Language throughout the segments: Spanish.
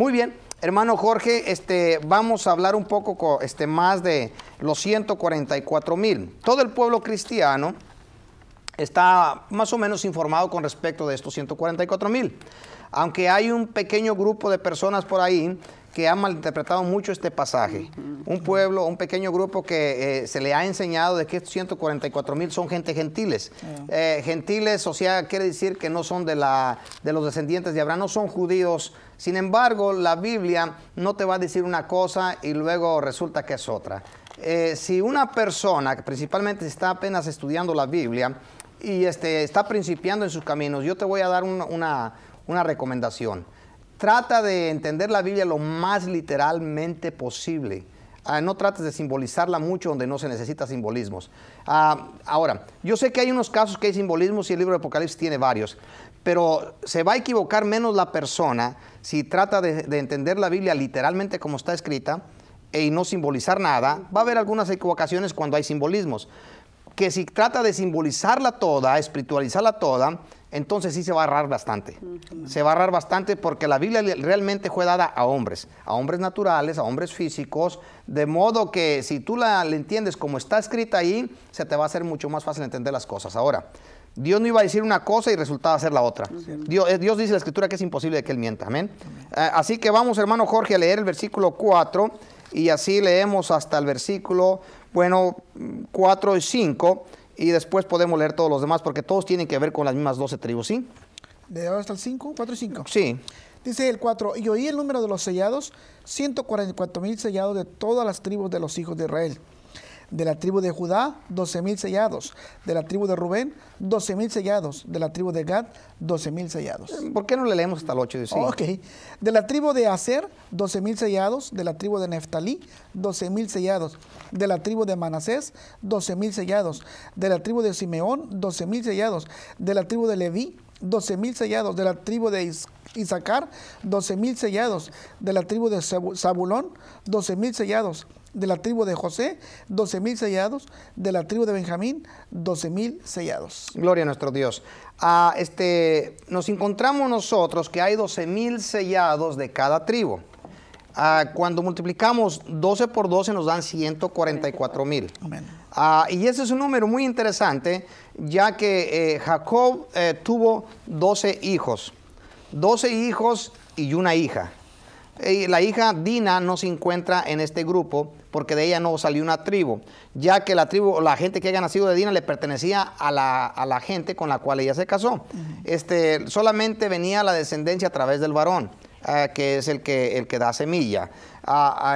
Muy bien, hermano Jorge, este, vamos a hablar un poco este, más de los 144 mil. Todo el pueblo cristiano está más o menos informado con respecto de estos 144 mil. Aunque hay un pequeño grupo de personas por ahí que ha malinterpretado mucho este pasaje. Un pueblo, un pequeño grupo que eh, se le ha enseñado de que estos 144 mil son gente gentiles. Eh, gentiles, o sea, quiere decir que no son de, la, de los descendientes de Abraham, no son judíos. Sin embargo, la Biblia no te va a decir una cosa y luego resulta que es otra. Eh, si una persona, que principalmente está apenas estudiando la Biblia y este, está principiando en sus caminos, yo te voy a dar una, una recomendación. Trata de entender la Biblia lo más literalmente posible. Ah, no trates de simbolizarla mucho donde no se necesita simbolismos. Ah, ahora, yo sé que hay unos casos que hay simbolismos y el libro de Apocalipsis tiene varios, pero se va a equivocar menos la persona si trata de, entender la Biblia literalmente como está escrita e, y no simbolizar nada. Va a haber algunas equivocaciones cuando hay simbolismos. Que si trata de simbolizarla toda, espiritualizarla toda, entonces sí se va a ahorrar bastante. Se va a ahorrar bastante porque la Biblia realmente fue dada a hombres, a hombres naturales, a hombres físicos, de modo que si tú la, entiendes como está escrita ahí, se te va a hacer mucho más fácil entender las cosas. Ahora, Dios no iba a decir una cosa y resultaba ser la otra. Eh, Dios, dice en la escritura que es imposible que Él mienta. Amén. Eh, así que vamos, hermano Jorge, a leer el versículo 4 y así leemos hasta el versículo, bueno, 4 y 5 y después podemos leer todos los demás porque todos tienen que ver con las mismas 12 tribus, ¿sí? De ahora hasta el 5, 4 y 5. Sí. Dice el 4, y oí el número de los sellados, 144 mil sellados de todas las tribus de los hijos de Israel. De la tribu de Judá, 12.000 sellados. De la tribu de Rubén, 12.000 sellados. De la tribu de Gad, 12.000 sellados. ¿Por qué no le leemos hasta el 8? Sí. ok. De la tribu de Aser, 12.000 sellados. De la tribu de Neftalí, 12.000 sellados. De la tribu de Manasés, 12.000 sellados. De la tribu de Simeón, 12.000 sellados. De la tribu de Leví, 12.000 sellados. De la tribu de Is Isaacar, 12.000 sellados. De la tribu de Zabulón, 12.000 sellados de la tribu de José, 12 mil sellados, de la tribu de Benjamín, 12.000 sellados. Gloria a nuestro Dios. Ah, este, nos encontramos nosotros que hay 12 mil sellados de cada tribu. Ah, cuando multiplicamos 12 por 12 nos dan 144 mil. Ah, y ese es un número muy interesante, ya que eh, Jacob eh, tuvo 12 hijos, 12 hijos y una hija la hija Dina no se encuentra en este grupo porque de ella no salió una tribu, ya que la tribu, la gente que haya nacido de Dina le pertenecía a la, gente con la cual ella se casó. este, solamente venía la descendencia a través del varón, eh, que es el que, el que da semilla,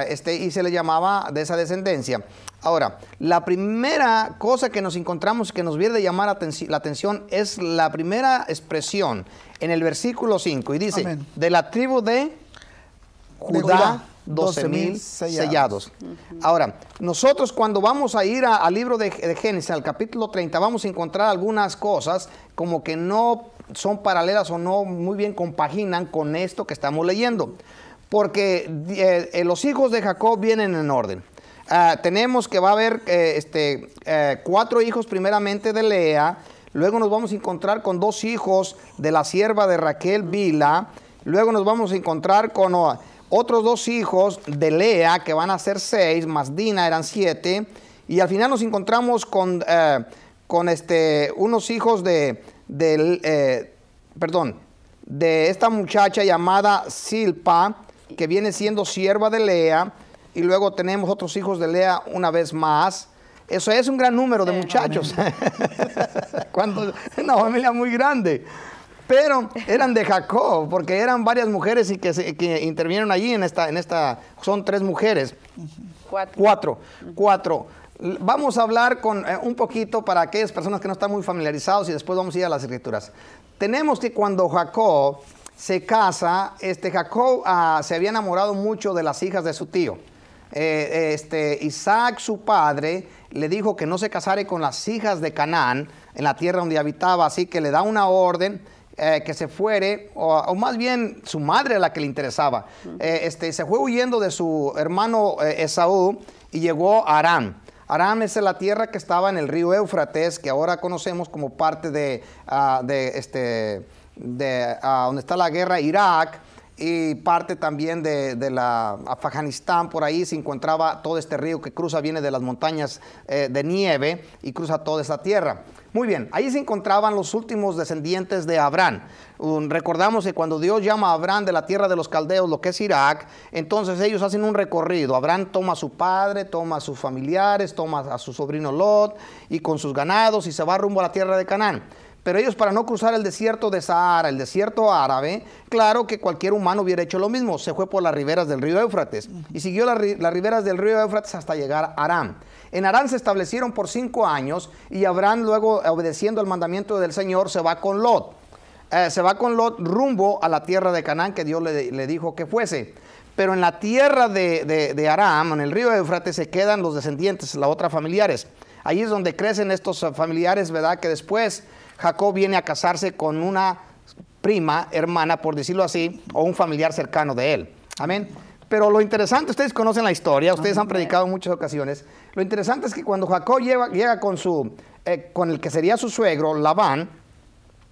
este, y se le llamaba de esa descendencia. Ahora, la primera cosa que nos encontramos que nos viene a llamar la atención es la primera expresión en el versículo 5, y dice, de la tribu de... Judá, 12.000 sellados. sellados. Ahora, nosotros cuando vamos a ir al libro de, Génesis, al capítulo 30, vamos a encontrar algunas cosas como que no son paralelas o no muy bien compaginan con esto que estamos leyendo. Porque eh, eh, los hijos de Jacob vienen en orden. Ah, tenemos que va a haber eh, este, cuatro hijos primeramente de Lea, luego nos vamos a encontrar con dos hijos de la sierva de Raquel Vila, luego nos vamos a encontrar con... Otros dos hijos de Lea, que van a ser seis, más Dina eran siete. Y al final nos encontramos con, eh, con este, unos hijos de, eh, perdón, de esta muchacha llamada Silpa, que viene siendo sierva de Lea. Y luego tenemos otros hijos de Lea una vez más. Eso es un gran número de muchachos. Cuando, una familia muy grande pero eran de Jacob, porque eran varias mujeres y que, se, que intervinieron allí en esta, en esta, son tres mujeres. Cuatro. Cuatro. Vamos a hablar con eh, un poquito para aquellas personas que no están muy familiarizados y después vamos a ir a las escrituras. Tenemos que cuando Jacob se casa, este Jacob ah, se había enamorado mucho de las hijas de su tío. Eh, este, Isaac, su padre, le dijo que no se casare con las hijas de Canaán en la tierra donde habitaba, así que le da una orden eh, que se fuere, o, más bien su madre a la que le interesaba. Eh, este, se fue huyendo de su hermano eh, Esaú y llegó a Aram Aram es la tierra que estaba en el río Éufrates, que ahora conocemos como parte de, ah, este, de ah, donde está la guerra Irak y parte también de, la Afganistán, por ahí se encontraba todo este río que cruza, viene de las montañas eh, de nieve y cruza toda esta tierra. Muy bien, ahí se encontraban los últimos descendientes de Abraham. recordamos que cuando Dios llama a Abraham de la tierra de los caldeos, lo que es Irak, entonces ellos hacen un recorrido. Abraham toma a su padre, toma a sus familiares, toma a su sobrino Lot y con sus ganados y se va rumbo a la tierra de Canaán. Pero ellos para no cruzar el desierto de Sahara, el desierto árabe, claro que cualquier humano hubiera hecho lo mismo. Se fue por las riberas del río Éufrates y siguió las, riberas del río Éufrates hasta llegar a Aram. En Aram se establecieron por cinco años y Abraham luego, obedeciendo al mandamiento del Señor, se va con Lot. Eh, se va con Lot rumbo a la tierra de Canaán que Dios le, dijo que fuese. Pero en la tierra de, Aram, en el río Éufrates, se quedan los descendientes, las otras familiares. Ahí es donde crecen estos eh, familiares, ¿verdad? Que después Jacob viene a casarse con una prima, hermana, por decirlo así, o un familiar cercano de él. Amén. Pero lo interesante, ustedes conocen la historia, ustedes han predicado en muchas ocasiones. Lo interesante es que cuando Jacob llega con, su, eh, con el que sería su suegro, Labán,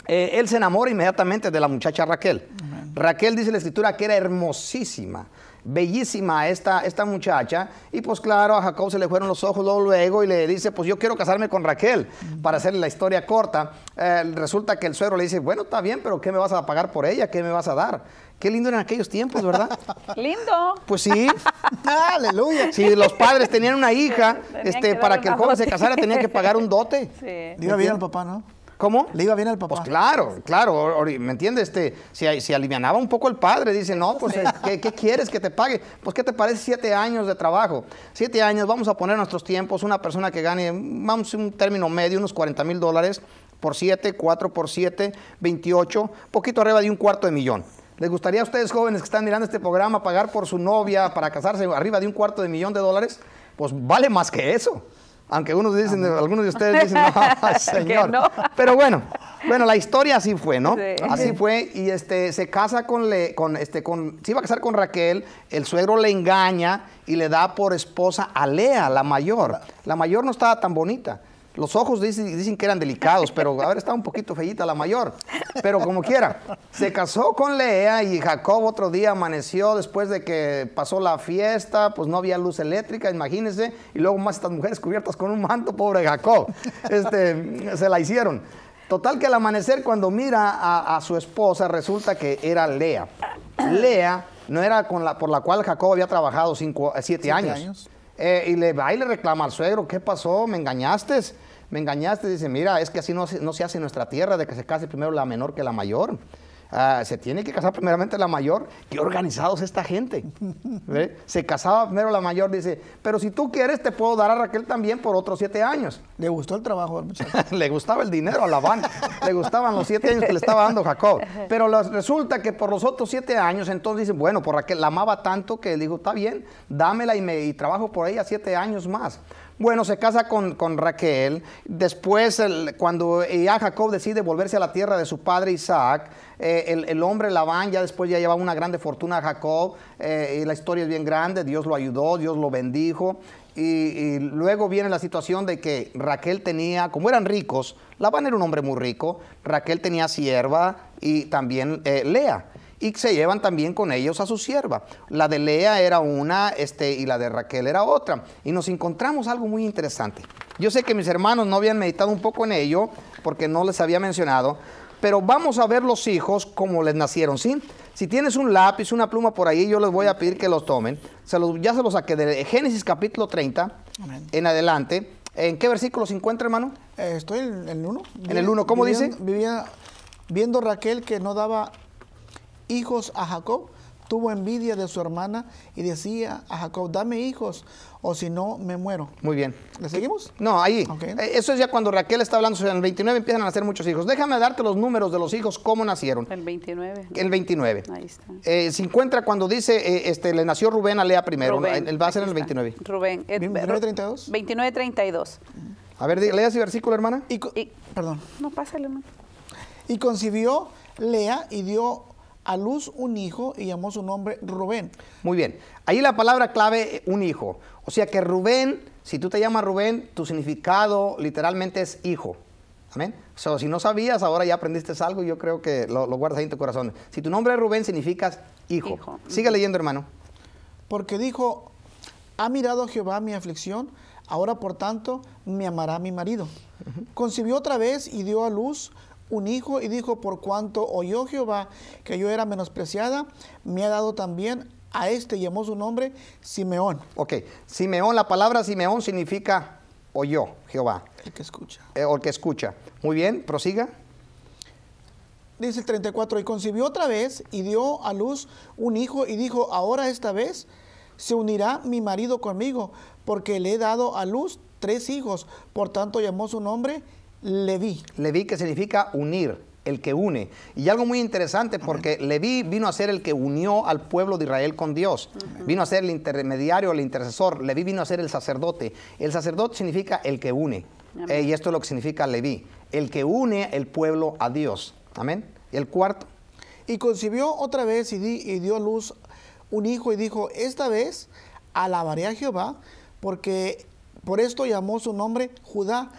eh, él se enamora inmediatamente de la muchacha Raquel. Raquel dice en la escritura que era hermosísima bellísima esta, esta muchacha. Y pues claro, a Jacob se le fueron los ojos luego, y le dice, pues yo quiero casarme con Raquel, para hacer la historia corta. Eh, resulta que el suegro le dice, bueno, está bien, pero ¿qué me vas a pagar por ella? ¿Qué me vas a dar? Qué lindo en aquellos tiempos, ¿verdad? Lindo. Pues sí. Aleluya. Si los padres tenían una hija, este, para que el joven se casara tenía que pagar un dote. Sí. Diga bien al papá, ¿no? ¿Cómo? Le iba bien al papá. Pues claro, claro, ¿me entiendes? Este, si, alivianaba un poco el padre, dice, no, pues, eh, ¿qué, quieres que te pague? Pues, ¿qué te parece siete años de trabajo? Siete años, vamos a poner nuestros tiempos, una persona que gane, vamos, un término medio, unos 40 mil dólares por siete, cuatro por siete, 28, poquito arriba de un cuarto de millón. ¿Les gustaría a ustedes jóvenes que están mirando este programa pagar por su novia para casarse arriba de un cuarto de millón de dólares? Pues vale más que eso. Aunque dicen, algunos de ustedes dicen, no, señor. Pero bueno, bueno, la historia así fue, ¿no? Así fue. Y este se casa con le, con este, con. Se iba a casar con Raquel, el suegro le engaña y le da por esposa a Lea, la mayor. La mayor no estaba tan bonita. Los ojos dicen, dicen, que eran delicados, pero ver, está un poquito feillita la mayor. Pero como quiera, se casó con Lea y Jacob otro día amaneció después de que pasó la fiesta, pues no había luz eléctrica, imagínense. Y luego más estas mujeres cubiertas con un manto, pobre Jacob. Este, se la hicieron. Total que al amanecer cuando mira a, su esposa resulta que era Lea. Lea no era con la, por la cual Jacob había trabajado siete, años eh, y le va le reclama al suegro, ¿qué pasó? ¿Me engañaste? Me engañaste. Dice, mira, es que así no, no se hace en nuestra tierra, de que se case primero la menor que la mayor. Ah, se tiene que casar primeramente la mayor. Qué organizados esta gente. Se casaba primero la mayor, dice, pero si tú quieres te puedo dar a Raquel también por otros siete años. Le gustó el trabajo al muchacho. le gustaba el dinero a la banda. le gustaban los siete años que le estaba dando Jacob. Pero resulta que por los otros siete años, entonces dicen, bueno, por Raquel la amaba tanto que le dijo, está bien, dámela y, me, trabajo por ella siete años más. Bueno, se casa con, Raquel. Después, cuando eh, ya Jacob decide volverse a la tierra de su padre Isaac, eh, el, hombre Labán ya después ya llevaba una grande fortuna a Jacob, eh, la historia es bien grande, Dios lo ayudó, Dios lo bendijo, y, luego viene la situación de que Raquel tenía, como eran ricos, Labán era un hombre muy rico, Raquel tenía sierva y también eh, Lea. Y se llevan también con ellos a su sierva. La de Lea era una este, y la de Raquel era otra. Y nos encontramos algo muy interesante. Yo sé que mis hermanos no habían meditado un poco en ello porque no les había mencionado, pero vamos a ver los hijos como les nacieron, ¿sí? Si tienes un lápiz, una pluma por ahí, yo les voy a pedir que los tomen. ya se los saqué de Génesis capítulo 30 en adelante. ¿En qué versículo se encuentra, hermano? Eh, estoy en el 1. En el 1, ¿cómo dice? Vivía viendo Raquel que no daba hijos a Jacob tuvo envidia de su hermana y decía a Jacob, dame hijos o si no me muero. Muy bien. ¿Le seguimos? No, ahí. Eh, eso es ya cuando Raquel está hablando, en el 29 empiezan a nacer muchos hijos. Déjame darte los números de los hijos, cómo nacieron. El 29. El 29. Ahí está. Eh, se encuentra cuando dice, eh, este, le nació Rubén a Lea primero. él va a ser en el 29. Rubén. 29-32. 29-32. A ver, lea ese versículo, hermana. Y, perdón. No, pásale, Y concibió Lea y dio a luz un hijo y llamó su nombre Rubén. Muy bien. Ahí la palabra clave, eh, un hijo. O sea que Rubén, si tú te llamas Rubén, tu significado literalmente es hijo. Amén. sea, si no sabías, ahora ya aprendiste algo, y yo creo que lo, guardas ahí en tu corazón. Si tu nombre es Rubén, significas hijo. Sigue leyendo, hermano. Porque dijo, ha mirado Jehová mi aflicción, ahora por tanto me amará mi marido. Concibió otra vez y dio a luz un hijo y dijo, por cuanto oyó Jehová que yo era menospreciada, me ha dado también a este, llamó su nombre Simeón. Ok, Simeón, la palabra Simeón significa oyó Jehová. El que escucha. Eh, el que escucha. Muy bien, prosiga. Dice el 34, y concibió otra vez y dio a luz un hijo y dijo, ahora esta vez se unirá mi marido conmigo, porque le he dado a luz tres hijos. Por tanto llamó su nombre Leví. Leví que significa unir, el que une. Y algo muy interesante porque Leví vino a ser el que unió al pueblo de Israel con Dios. Vino a ser el intermediario, el intercesor. Leví vino a ser el sacerdote. El sacerdote significa el que une. Eh, y esto es lo que significa Leví. El que une el pueblo a Dios. Amén. Y el cuarto. Y concibió otra vez y, dio y dio luz un hijo y dijo, esta vez alabaré a Jehová porque por esto llamó su nombre Judá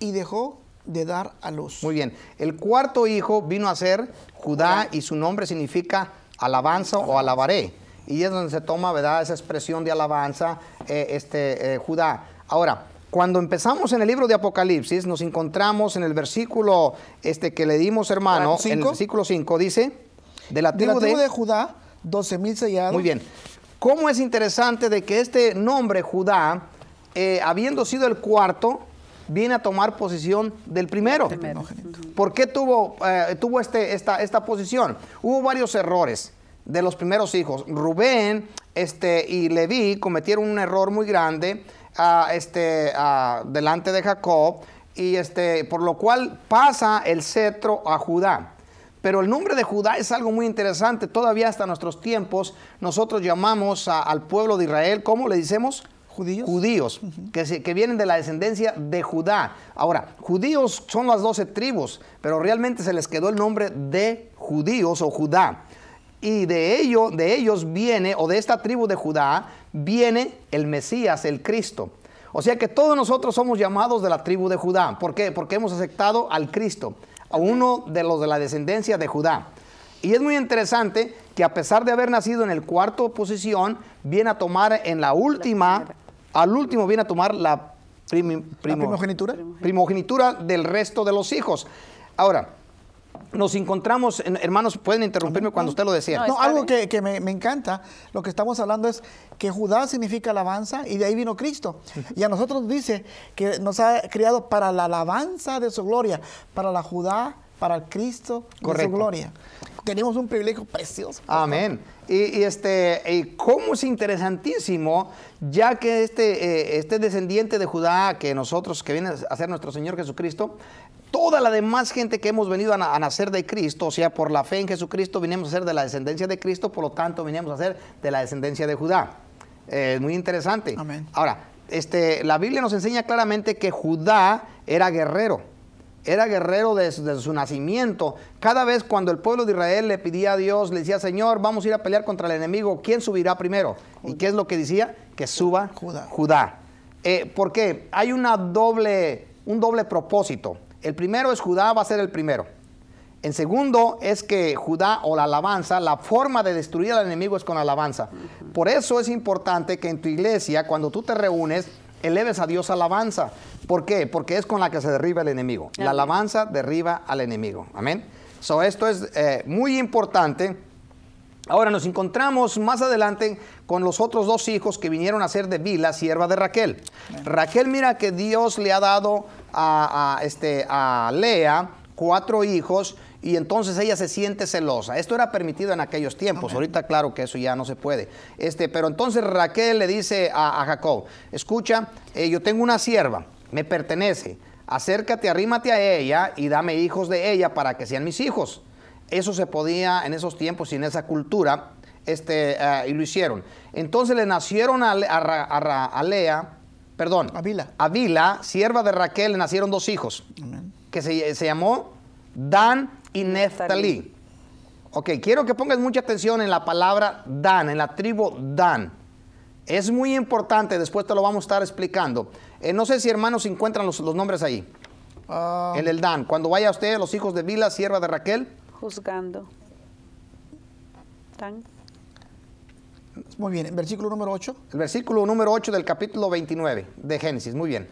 y dejó de dar a luz. Muy bien. El cuarto hijo vino a ser Judá y su nombre significa alabanza o alabaré. Y es donde se toma, ¿verdad?, esa expresión de alabanza, eh, este, eh, Judá. Ahora, cuando empezamos en el libro de Apocalipsis, nos encontramos en el versículo este, que le dimos, hermano, en el versículo 5, dice, de la de, Judá, 12.000 sellados. Muy bien. ¿Cómo es interesante de que este nombre, Judá, eh, habiendo sido el cuarto, viene a tomar posición del primero. ¿Por qué tuvo, eh, tuvo este, esta, esta posición? Hubo varios errores de los primeros hijos. Rubén este, y Leví cometieron un error muy grande ah, este, ah, delante de Jacob, y este, por lo cual pasa el cetro a Judá. Pero el nombre de Judá es algo muy interesante. Todavía hasta nuestros tiempos nosotros llamamos al pueblo de Israel, ¿cómo le decimos? judíos, que, que, vienen de la descendencia de Judá. Ahora, judíos son las doce tribus, pero realmente se les quedó el nombre de judíos o Judá. Y de, ello, de ellos viene, o de esta tribu de Judá, viene el Mesías, el Cristo. O sea que todos nosotros somos llamados de la tribu de Judá. ¿Por qué? Porque hemos aceptado al Cristo, a uno de los de la descendencia de Judá. Y es muy interesante que a pesar de haber nacido en el cuarto posición, viene a tomar en la última al último viene a tomar la, primogenitura? del resto de los hijos. Ahora, nos encontramos, hermanos, pueden interrumpirme cuando usted lo decía. No, algo que, me, me, encanta, lo que estamos hablando es que Judá significa alabanza y de ahí vino Cristo. Y a nosotros dice que nos ha criado para la alabanza de su gloria, para la Judá para el Cristo y su gloria. Tenemos un privilegio precioso. Amén. Y, este, y cómo es interesantísimo, ya que este, eh, este descendiente de Judá, que nosotros, que viene a ser nuestro Señor Jesucristo, toda la demás gente que hemos venido a, nacer de Cristo, o sea, por la fe en Jesucristo, vinimos a ser de la descendencia de Cristo, por lo tanto, vinimos a ser de la descendencia de Judá. Eh, es muy interesante. Amén. Ahora, este, la Biblia nos enseña claramente que Judá era guerrero era guerrero desde, su nacimiento. Cada vez cuando el pueblo de Israel le pedía a Dios, le decía, Señor, vamos a ir a pelear contra el enemigo, ¿quién subirá primero? ¿Y qué es lo que decía? Que suba Judá. Judá. Eh, ¿Por qué? Hay una doble, un doble propósito. El primero es Judá va a ser el primero. El segundo es que Judá o la alabanza, la forma de destruir al enemigo es con alabanza. Por eso es importante que en tu iglesia, cuando tú te reúnes, eleves a Dios alabanza. ¿Por qué? Porque es con la que se derriba el enemigo. La alabanza derriba al enemigo. Amén. So, esto es eh, muy importante. Ahora nos encontramos más adelante con los otros dos hijos que vinieron a ser de Bila, sierva de Raquel. Raquel mira que Dios le ha dado a, este, a Lea cuatro hijos y entonces ella se siente celosa. Esto era permitido en aquellos tiempos, ahorita claro que eso ya no se puede. Este, pero entonces Raquel le dice a, Jacob, escucha, eh, yo tengo una sierva, me pertenece, acércate, arrímate a ella y dame hijos de ella para que sean mis hijos. Eso se podía en esos tiempos y en esa cultura, este, eh, y lo hicieron. Entonces le nacieron a, a, a Lea, perdón, a sierva de Raquel, le nacieron dos hijos, que se, se llamó Dan y Neftalí. Ok, quiero que pongas mucha atención en la palabra Dan, en la tribu Dan. Es muy importante, después te lo vamos a estar explicando. Eh, no sé si hermanos encuentran los, nombres ahí. en ah. el Dan. Cuando vaya usted, los hijos de Bila, sierva de Raquel. Juzgando. Dan. Muy bien, En versículo número 8. El versículo número 8 del capítulo 29 de Génesis, muy bien.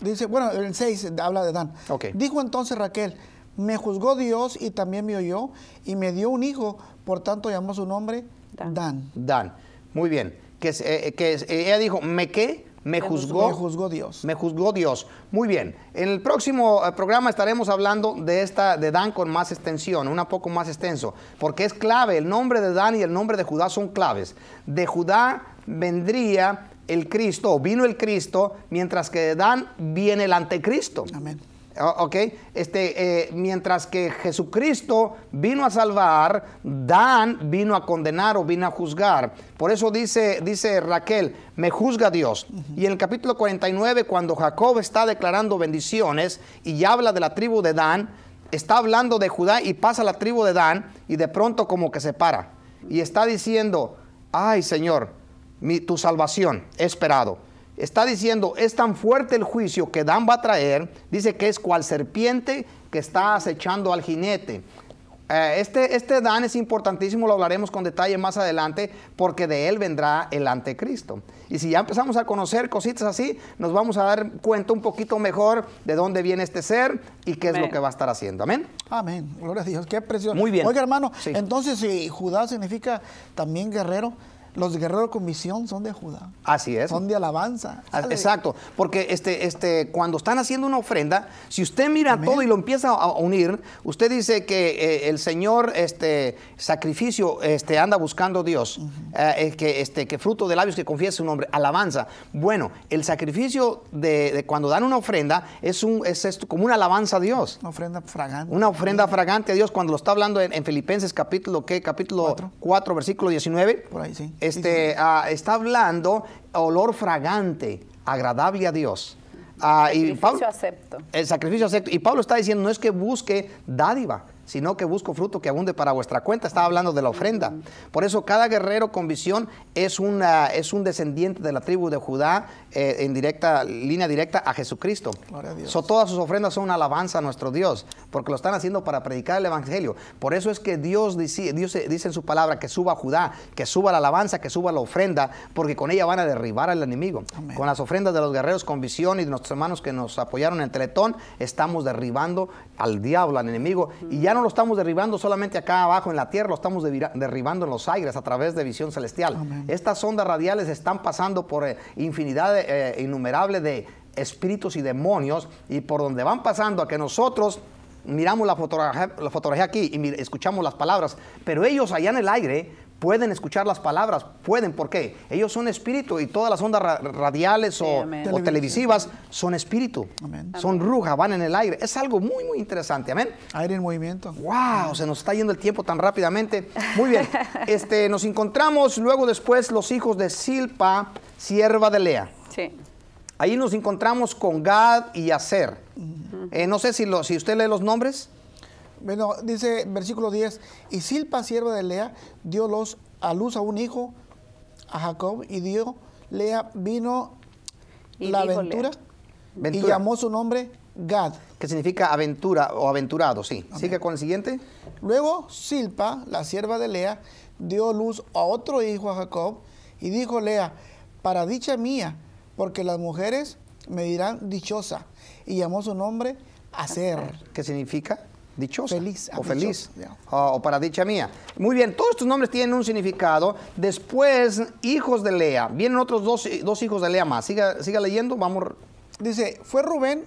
Dice, bueno, el 6 habla de Dan. Okay. Dijo entonces Raquel, me juzgó Dios y también me oyó y me dio un hijo, por tanto llamó su nombre Dan. Dan. Muy bien. Que, eh, eh, eh, ella dijo, ¿me qué? Me juzgó, me juzgó Dios. Me juzgó Dios. Muy bien. En el próximo programa estaremos hablando de esta de Dan con más extensión, un poco más extenso, porque es clave. El nombre de Dan y el nombre de Judá son claves. De Judá vendría el Cristo, o vino el Cristo, mientras que de Dan viene el anticristo. Amén. ¿ok? Este, eh, mientras que Jesucristo vino a salvar, Dan vino a condenar o vino a juzgar. Por eso dice, dice Raquel, me juzga Dios. Y en el capítulo 49, cuando Jacob está declarando bendiciones y habla de la tribu de Dan, está hablando de Judá y pasa a la tribu de Dan y de pronto como que se para. Y está diciendo, ay Señor, tu salvación he esperado está diciendo, es tan fuerte el juicio que Dan va a traer, dice que es cual serpiente que está acechando al jinete. Eh, este, este Dan es importantísimo, lo hablaremos con detalle más adelante, porque de él vendrá el anticristo. Y si ya empezamos a conocer cositas así, nos vamos a dar cuenta un poquito mejor de dónde viene este ser y qué es lo que va a estar haciendo. Amén. Amén. Gloria a Dios. Qué precioso. Muy bien. Oiga, hermano, entonces si eh, Judá significa también guerrero, los guerreros con misión son de Judá. Así es. Son de alabanza. Ah, exacto, porque este, este, cuando están haciendo una ofrenda, si usted mira todo y lo empieza a unir, usted dice que eh, el Señor este, sacrificio este, anda buscando Dios, eh, que, este, que fruto de labios que confiese su nombre, alabanza. Bueno, el sacrificio de, cuando dan una ofrenda es, un, como una alabanza a Dios. Una ofrenda fragante. Una ofrenda fragante a Dios cuando lo está hablando en, Filipenses capítulo, ¿qué? capítulo 4. versículo 19. Por ahí sí este, ah, está hablando olor fragante, agradable a Dios. Ah, y sacrificio acepto. El sacrificio acepto. Y Pablo está diciendo, no es que busque dádiva, sino que busco fruto que abunde para vuestra cuenta. Está hablando de la ofrenda. Por eso cada guerrero con visión es un descendiente de la tribu de Judá, eh, en directa, línea directa a Jesucristo. A todas sus ofrendas son una alabanza a nuestro Dios, porque lo están haciendo para predicar el Evangelio. Por eso es que Dios dice, Dios dice en su palabra que suba a Judá, que suba la alabanza, que suba la ofrenda, porque con ella van a derribar al enemigo. Con las ofrendas de los guerreros con visión y de nuestros hermanos que nos apoyaron en Teletón, estamos derribando al diablo, al enemigo. Y ya no lo estamos derribando solamente acá abajo en la tierra, lo estamos derribando en los aires a través de visión celestial. Estas ondas radiales están pasando por eh, infinidad eh, innumerable de espíritus y demonios y por donde van pasando a que nosotros miramos la fotografía, la fotografía aquí y escuchamos las palabras, pero ellos allá en el aire pueden escuchar las palabras, pueden, ¿por qué? Ellos son espíritu y todas las ondas radiales o, televisivas son espíritu, son rujas van en el aire. Es algo muy, muy interesante, amén. Aire en movimiento. ¡Wow! Se nos está yendo el tiempo tan rápidamente. Muy bien, este, nos encontramos luego después los hijos de Silpa, sierva de Lea. Ahí nos encontramos con Gad y Aser. Eh, no sé si, usted lee los nombres. Bueno, dice versículo 10, y Silpa, sierva de Lea, dio a luz a un hijo, a Jacob, y dio, Lea vino la aventura, y llamó su nombre Gad. Que significa aventura o aventurado, sí. Así Sigue con el siguiente. Luego Silpa, la sierva de Lea, dio luz a otro hijo a Jacob, y dijo Lea, para dicha mía, porque las mujeres me dirán dichosa. Y llamó su nombre Hacer. ¿Qué significa? Dichosa. Feliz. O feliz. Ah, o para dicha mía. Muy bien, todos estos nombres tienen un significado. Después, hijos de Lea. Vienen otros dos, dos hijos de Lea más. Siga, siga leyendo, vamos. Dice, fue Rubén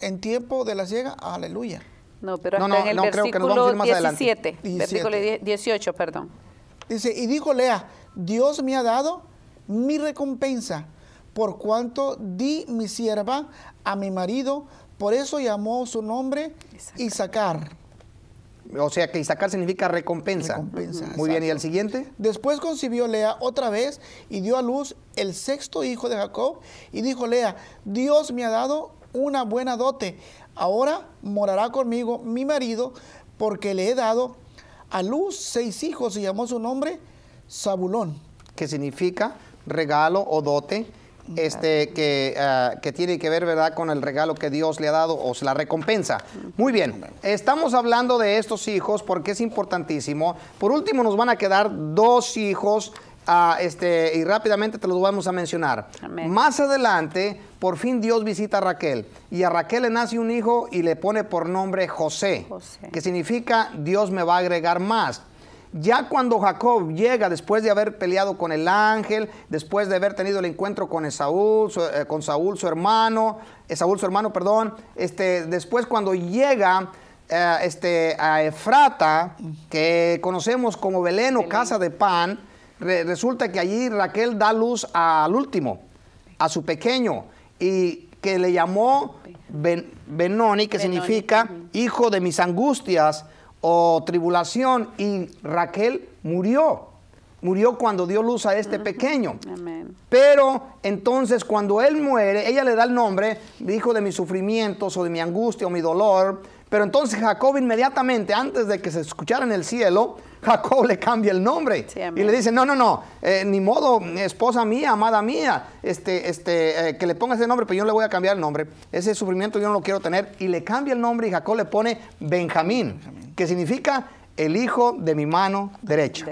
en tiempo de la ciega. Aleluya. No, pero hasta no, en el no, versículo creo que nos vamos a ir más adelante. 17. Versículo 18, perdón. Dice, y dijo Lea, Dios me ha dado mi recompensa por cuanto di mi sierva a mi marido, por eso llamó su nombre Isaacar. O sea que Isaacar significa recompensa. Muy bien, ¿y el siguiente? Después concibió Lea otra vez y dio a luz el sexto hijo de Jacob y dijo Lea, Dios me ha dado una buena dote, ahora morará conmigo mi marido porque le he dado a luz seis hijos y llamó su nombre Zabulón. Que significa regalo o dote este, que, ah, que, tiene que ver, ¿verdad?, con el regalo que Dios le ha dado o la recompensa. Muy bien, estamos hablando de estos hijos porque es importantísimo. Por último, nos van a quedar dos hijos. a ah, este, y rápidamente te los vamos a mencionar. Más adelante, por fin Dios visita a Raquel. Y a Raquel le nace un hijo y le pone por nombre José. que significa Dios me va a agregar más. Ya cuando Jacob llega, después de haber peleado con el ángel, después de haber tenido el encuentro con eh, con Saúl, su hermano, su hermano, perdón, este, después cuando llega eh, este, a Efrata, que conocemos como Belén o Casa de Pan, resulta que allí Raquel da luz al último, a su pequeño, y que le llamó Benoni, que significa hijo de mis angustias o tribulación y Raquel murió. Murió cuando dio luz a este pequeño. Pero entonces cuando él muere, ella le da el nombre, dijo de mis sufrimientos o de mi angustia o mi dolor, pero entonces Jacob inmediatamente, antes de que se escuchara en el cielo, Jacob le cambia el nombre y le dice, no, no, no, eh, ni modo, esposa mía, amada mía, este, este, eh, que le ponga ese nombre, pero pues yo no le voy a cambiar el nombre. Ese sufrimiento yo no lo quiero tener. Y le cambia el nombre y Jacob le pone Benjamín, que significa el hijo de mi mano derecha.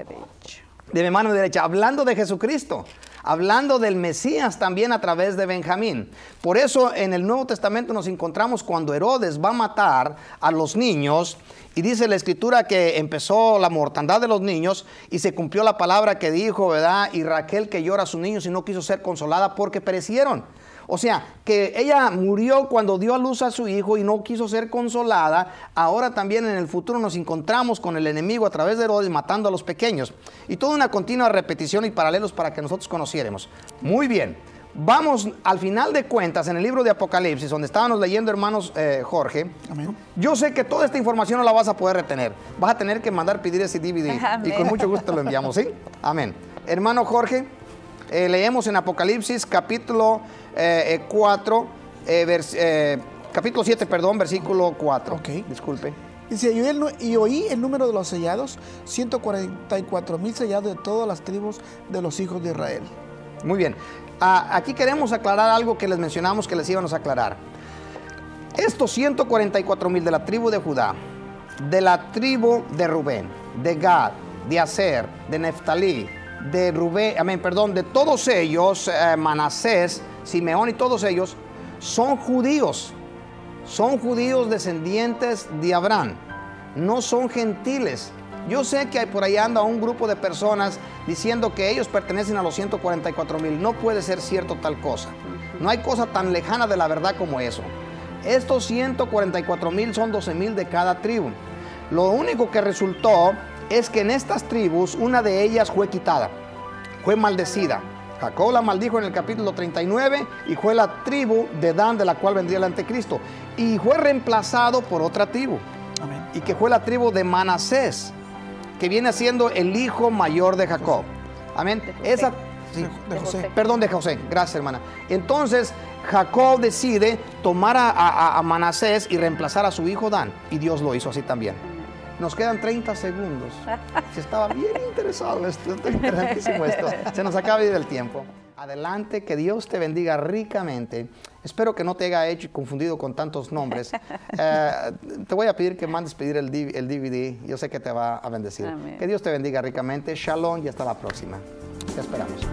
De mi mano derecha, hablando de Jesucristo hablando del Mesías también a través de Benjamín. Por eso en el Nuevo Testamento nos encontramos cuando Herodes va a matar a los niños y dice la escritura que empezó la mortandad de los niños y se cumplió la palabra que dijo, ¿verdad? Y Raquel que llora a sus niños y no quiso ser consolada porque perecieron. O sea, que ella murió cuando dio a luz a su hijo y no quiso ser consolada. Ahora también en el futuro nos encontramos con el enemigo a través de Herodes matando a los pequeños. Y toda una continua repetición y paralelos para que nosotros conociéramos. Muy bien. Vamos al final de cuentas en el libro de Apocalipsis, donde estábamos leyendo, hermanos eh, Jorge. Yo sé que toda esta información no la vas a poder retener. Vas a tener que mandar pedir ese DVD. Y con mucho gusto lo enviamos, ¿sí? Amén. Hermano Jorge, eh, leemos en Apocalipsis capítulo 4, eh, eh, eh, capítulo 7, perdón, versículo 4. Okay. Disculpe. y, y oí el número de los sellados, 144 mil sellados de todas las tribus de los hijos de Israel. Muy bien. Ah, aquí queremos aclarar algo que les mencionamos que les íbamos a aclarar. Estos 144 mil de la tribu de Judá, de la tribu de Rubén, de Gad, de Aser, de Neftalí, de Rubén, amén, perdón, de todos ellos, Manasés, Simeón y todos ellos, son judíos. Son judíos descendientes de Abraham. No son gentiles. Yo sé que por ahí anda un grupo de personas diciendo que ellos pertenecen a los 144 mil. No puede ser cierto tal cosa. No hay cosa tan lejana de la verdad como eso. Estos 144 mil son 12 mil de cada tribu. Lo único que resultó es que en estas tribus una de ellas fue quitada, fue maldecida. Jacob la maldijo en el capítulo 39 y fue la tribu de Dan de la cual vendría el anticristo. Y fue reemplazado por otra tribu. Y que fue la tribu de Manasés, que viene siendo el hijo mayor de Jacob. Amén. Esa de, José. Perdón, de José. Gracias, hermana. Entonces, Jacob decide tomar a, Manasés y reemplazar a su hijo Dan. Y Dios lo hizo así también. Nos quedan 30 segundos. estaba bien interesado, esto esto. Se nos acaba el tiempo. Adelante, que Dios te bendiga ricamente. Espero que no te haya hecho confundido con tantos nombres. Eh, te voy a pedir que mandes pedir el, DVD. Yo sé que te va a bendecir. Que Dios te bendiga ricamente. Shalom y hasta la próxima. Te esperamos.